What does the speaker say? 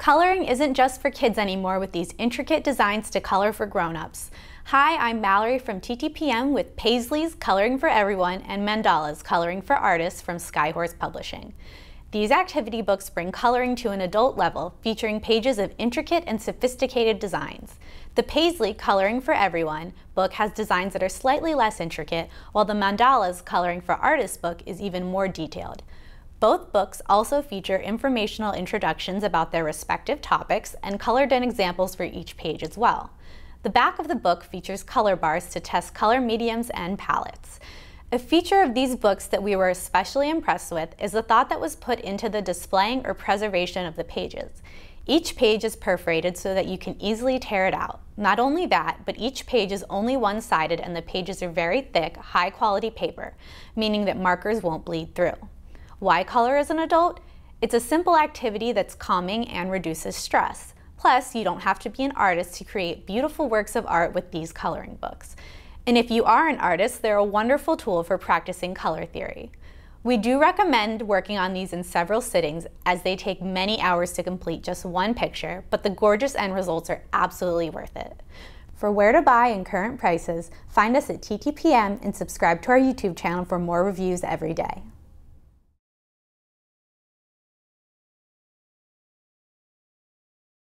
Coloring isn't just for kids anymore with these intricate designs to color for grown-ups. Hi, I'm Mallory from TTPM with Paisley's Coloring for Everyone and Mandala's Coloring for Artists from Skyhorse Publishing. These activity books bring coloring to an adult level, featuring pages of intricate and sophisticated designs. The Paisley Coloring for Everyone book has designs that are slightly less intricate, while the Mandala's Coloring for Artists book is even more detailed. Both books also feature informational introductions about their respective topics and colored in examples for each page as well. The back of the book features color bars to test color mediums and palettes. A feature of these books that we were especially impressed with is the thought that was put into the displaying or preservation of the pages. Each page is perforated so that you can easily tear it out. Not only that, but each page is only one-sided and the pages are very thick, high-quality paper, meaning that markers won't bleed through. Why color as an adult? It's a simple activity that's calming and reduces stress. Plus, you don't have to be an artist to create beautiful works of art with these coloring books. And if you are an artist, they're a wonderful tool for practicing color theory. We do recommend working on these in several sittings as they take many hours to complete just one picture, but the gorgeous end results are absolutely worth it. For where to buy and current prices, find us at TTPM and subscribe to our YouTube channel for more reviews every day.